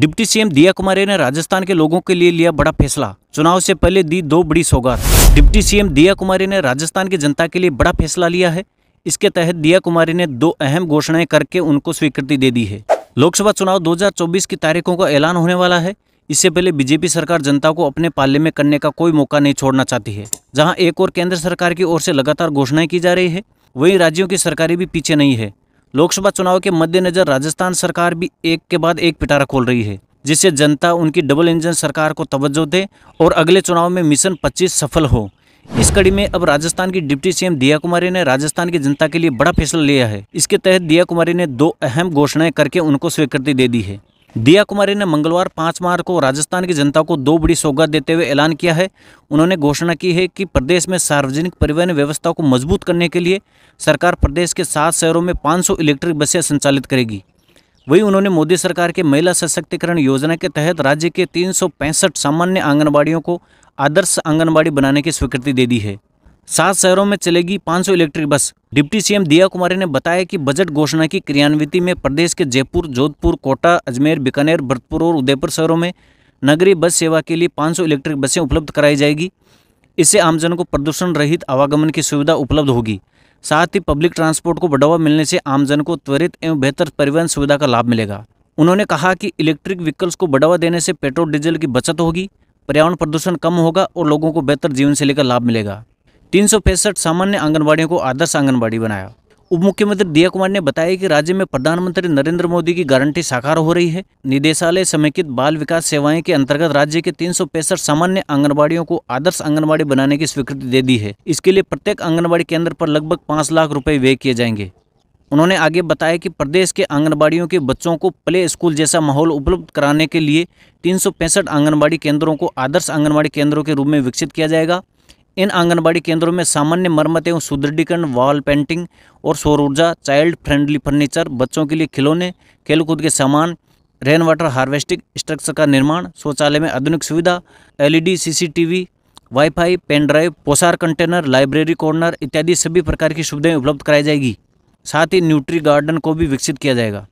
deputy CM दिया कुमारी ने राजस्थान के लोगों के लिए लिया बड़ा फैसला चुनाव से पहले दी दो बड़ी सौगात डिप्टी सीएम दिया कुमारी ने राजस्थान की जनता के लिए बड़ा फैसला लिया है इसके तहत दिया कुमारी ने दो अहम घोषणाएं करके उनको स्वीकृति दे दी है लोकसभा चुनाव 2024 की तारीखों का ऐलान होने वाला है इससे पहले बीजेपी सरकार जनता को अपने पाले में करने का कोई मौका नहीं छोड़ना चाहती है जहाँ एक और केंद्र सरकार की ओर से लगातार घोषणाएं की जा रही है वही राज्यों की सरकारें भी पीछे नहीं है लोकसभा चुनाव के मद्देनजर राजस्थान सरकार भी एक के बाद एक पिटारा खोल रही है जिससे जनता उनकी डबल इंजन सरकार को तवज्जो दे और अगले चुनाव में मिशन 25 सफल हो इस कड़ी में अब राजस्थान की डिप्टी सीएम दिया कुमारी ने राजस्थान की जनता के लिए बड़ा फैसला लिया है इसके तहत दिया कुमारी ने दो अहम घोषणाएं करके उनको स्वीकृति दे दी है दिया कुमारी ने मंगलवार पाँच मार्च को राजस्थान की जनता को दो बड़ी सौगात देते हुए ऐलान किया है उन्होंने घोषणा की है कि प्रदेश में सार्वजनिक परिवहन व्यवस्था को मजबूत करने के लिए सरकार प्रदेश के सात शहरों में 500 इलेक्ट्रिक बसें संचालित करेगी वहीं उन्होंने मोदी सरकार के महिला सशक्तिकरण योजना के तहत राज्य के तीन सामान्य आंगनबाड़ियों को आदर्श आंगनबाड़ी बनाने की स्वीकृति दे दी है सात शहरों में चलेगी 500 इलेक्ट्रिक बस डिप्टी सीएम दिया कुमारी ने बताया कि बजट घोषणा की क्रियान्विति में प्रदेश के जयपुर जोधपुर कोटा अजमेर बीकानेर भरतपुर और उदयपुर शहरों में नगरीय बस सेवा के लिए 500 इलेक्ट्रिक बसें उपलब्ध कराई जाएगी इससे आमजन को प्रदूषण रहित आवागमन की सुविधा उपलब्ध होगी साथ ही पब्लिक ट्रांसपोर्ट को बढ़ावा मिलने से आमजन को त्वरित एवं बेहतर परिवहन सुविधा का लाभ मिलेगा उन्होंने कहा कि इलेक्ट्रिक व्हीकल्स को बढ़ावा देने से पेट्रोल डीजल की बचत होगी पर्यावरण प्रदूषण कम होगा और लोगों को बेहतर जीवन शैली का लाभ मिलेगा तीन सामान्य आंगनबाड़ियों को आदर्श आंगनबाड़ी बनाया उप मुख्यमंत्री दिया कुमार ने बताया कि राज्य में प्रधानमंत्री नरेंद्र मोदी की गारंटी साकार हो रही है निदेशालय समेकित बाल विकास सेवाएं के अंतर्गत राज्य के तीन सामान्य आंगनबाड़ियों को आदर्श आंगनबाड़ी बनाने की स्वीकृति दे दी है इसके लिए प्रत्येक आंगनबाड़ी केंद्र पर लगभग पाँच लाख रुपए व्यय किए जाएंगे उन्होंने आगे बताया कि प्रदेश के आंगनबाड़ियों के बच्चों को प्ले स्कूल जैसा माहौल उपलब्ध कराने के लिए तीन आंगनबाड़ी केंद्रों को आदर्श आंगनबाड़ी केंद्रों के रूप में विकसित किया जाएगा इन आंगनबाड़ी केंद्रों में सामान्य मरम्मत एवं सुदृढ़ीकरण वॉल पेंटिंग और सौर ऊर्जा चाइल्ड फ्रेंडली फर्नीचर बच्चों के लिए खिलौने खेलकूद के सामान रेन वाटर हार्वेस्टिंग स्ट्रक्चर का निर्माण शौचालय में आधुनिक सुविधा LED CCTV wifi pen drive पोसार कंटेनर लाइब्रेरी कॉर्नर इत्यादि सभी प्रकार की सुविधाएं उपलब्ध कराई जाएगी साथ ही न्यूट्री गार्डन को भी विकसित किया जाएगा